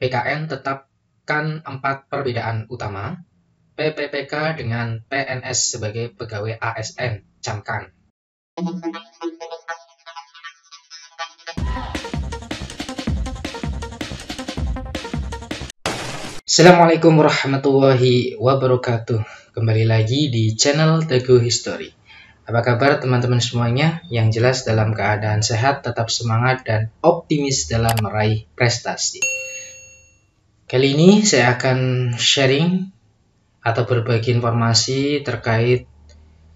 PKN tetapkan empat perbedaan utama, PPPK dengan PNS sebagai pegawai ASN, camkan. Assalamualaikum warahmatullahi wabarakatuh. Kembali lagi di channel Teguh History. Apa kabar teman-teman semuanya? Yang jelas dalam keadaan sehat, tetap semangat dan optimis dalam meraih prestasi. Kali ini saya akan sharing atau berbagi informasi terkait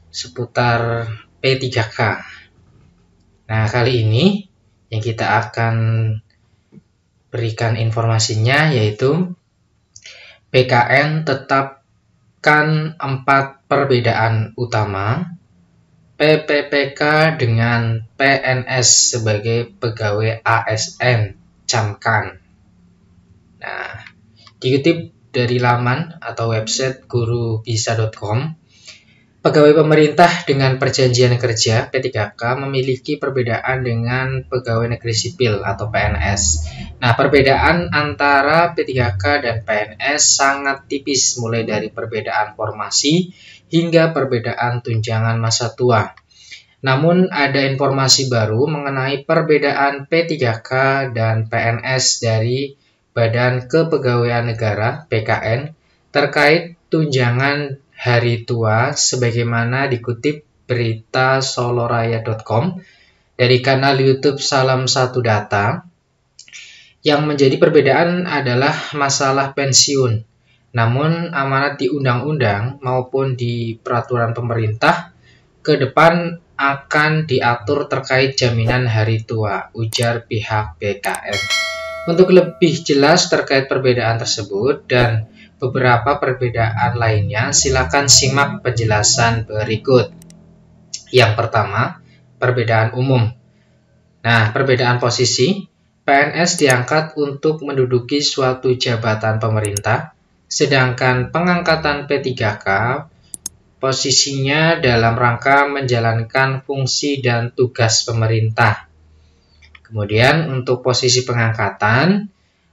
seputar P3K. Nah, kali ini yang kita akan berikan informasinya yaitu PKN tetapkan empat perbedaan utama PPPK dengan PNS sebagai pegawai ASN camkan. Nah, Dikutip dari laman atau website gurubisa.com, pegawai pemerintah dengan perjanjian kerja P3K memiliki perbedaan dengan pegawai negeri sipil atau PNS. Nah, perbedaan antara P3K dan PNS sangat tipis mulai dari perbedaan formasi hingga perbedaan tunjangan masa tua. Namun ada informasi baru mengenai perbedaan P3K dan PNS dari Badan Kepegawaian Negara (BKN) terkait tunjangan hari tua sebagaimana dikutip berita soloraya.com dari kanal YouTube Salam Satu Data. Yang menjadi perbedaan adalah masalah pensiun. Namun amanat di undang-undang maupun di peraturan pemerintah ke depan akan diatur terkait jaminan hari tua, ujar pihak BKN. Untuk lebih jelas terkait perbedaan tersebut dan beberapa perbedaan lainnya, silakan simak penjelasan berikut. Yang pertama, perbedaan umum. Nah, perbedaan posisi, PNS diangkat untuk menduduki suatu jabatan pemerintah, sedangkan pengangkatan P3K posisinya dalam rangka menjalankan fungsi dan tugas pemerintah. Kemudian untuk posisi pengangkatan,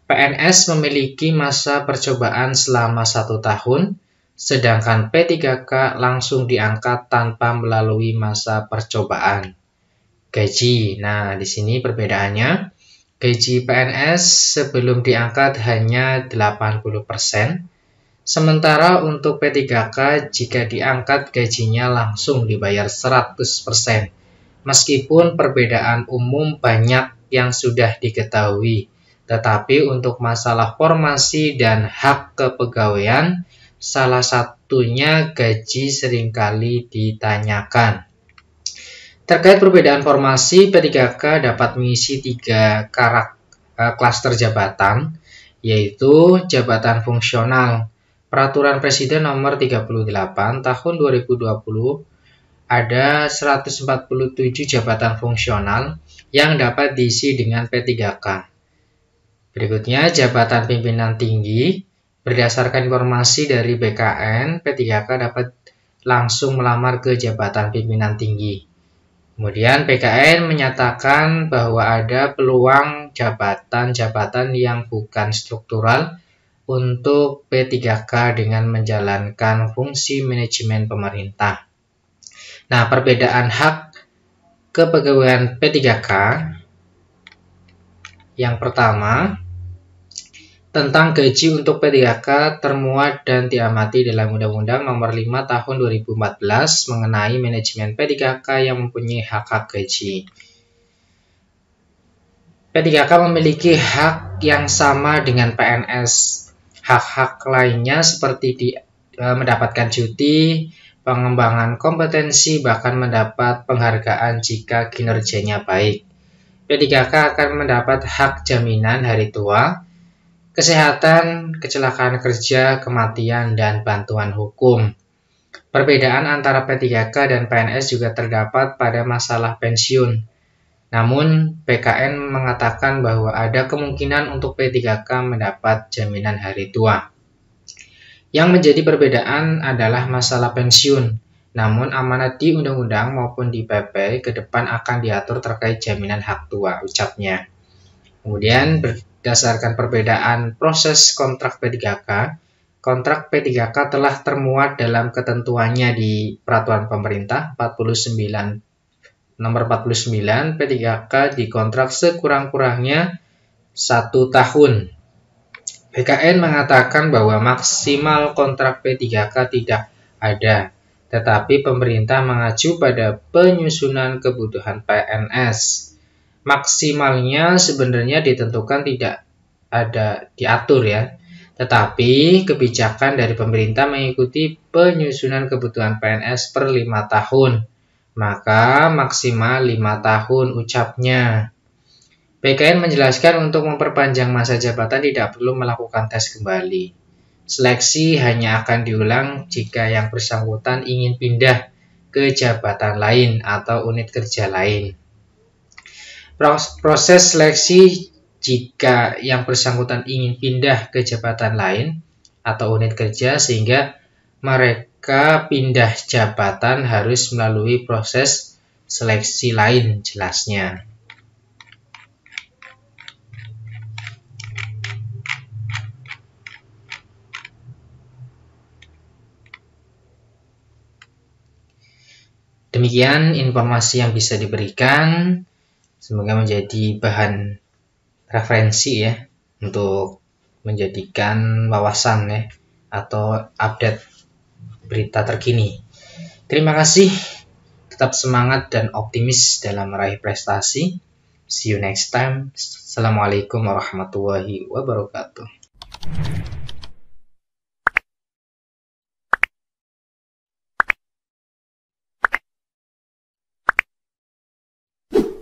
PNS memiliki masa percobaan selama satu tahun, sedangkan P3K langsung diangkat tanpa melalui masa percobaan. Gaji, nah di sini perbedaannya, gaji PNS sebelum diangkat hanya 80%, Sementara untuk P3K, jika diangkat gajinya langsung dibayar 100%. Meskipun perbedaan umum banyak yang sudah diketahui, tetapi untuk masalah formasi dan hak kepegawaian, salah satunya gaji seringkali ditanyakan. Terkait perbedaan formasi, P3K dapat mengisi tiga karakter eh, klaster jabatan, yaitu jabatan fungsional. Peraturan Presiden nomor 38 tahun 2020 ada 147 jabatan fungsional yang dapat diisi dengan P3K. Berikutnya jabatan pimpinan tinggi berdasarkan informasi dari BKN P3K dapat langsung melamar ke jabatan pimpinan tinggi. Kemudian BKN menyatakan bahwa ada peluang jabatan-jabatan yang bukan struktural untuk P3K dengan menjalankan fungsi manajemen pemerintah. Nah, perbedaan hak kepegawaian P3K yang pertama tentang gaji untuk P3K termuat dan diamati dalam Undang-Undang Nomor 5 Tahun 2014 mengenai manajemen P3K yang mempunyai hak-hak gaji. P3K memiliki hak yang sama dengan PNS. Hak-hak lainnya seperti di, e, mendapatkan cuti, pengembangan kompetensi bahkan mendapat penghargaan jika kinerjanya baik. P3K akan mendapat hak jaminan hari tua, kesehatan, kecelakaan kerja, kematian, dan bantuan hukum. Perbedaan antara P3K dan PNS juga terdapat pada masalah pensiun. Namun, PKN mengatakan bahwa ada kemungkinan untuk P3K mendapat jaminan hari tua. Yang menjadi perbedaan adalah masalah pensiun. Namun amanat di undang-undang maupun di PP ke depan akan diatur terkait jaminan hak tua, ucapnya. Kemudian berdasarkan perbedaan proses kontrak P3K, kontrak P3K telah termuat dalam ketentuannya di Peraturan Pemerintah 49 nomor 49 P3K dikontrak sekurang-kurangnya satu tahun BKN mengatakan bahwa maksimal kontrak P3K tidak ada, tetapi pemerintah mengacu pada penyusunan kebutuhan PNS. Maksimalnya sebenarnya ditentukan tidak ada diatur ya, tetapi kebijakan dari pemerintah mengikuti penyusunan kebutuhan PNS per 5 tahun. Maka maksimal 5 tahun ucapnya. BKN menjelaskan untuk memperpanjang masa jabatan tidak perlu melakukan tes kembali. Seleksi hanya akan diulang jika yang bersangkutan ingin pindah ke jabatan lain atau unit kerja lain. Proses seleksi jika yang bersangkutan ingin pindah ke jabatan lain atau unit kerja sehingga mereka pindah jabatan harus melalui proses seleksi lain jelasnya. Demikian informasi yang bisa diberikan. Semoga menjadi bahan referensi ya untuk menjadikan wawasan ya atau update berita terkini. Terima kasih. Tetap semangat dan optimis dalam meraih prestasi. See you next time. Assalamualaikum warahmatullahi wabarakatuh.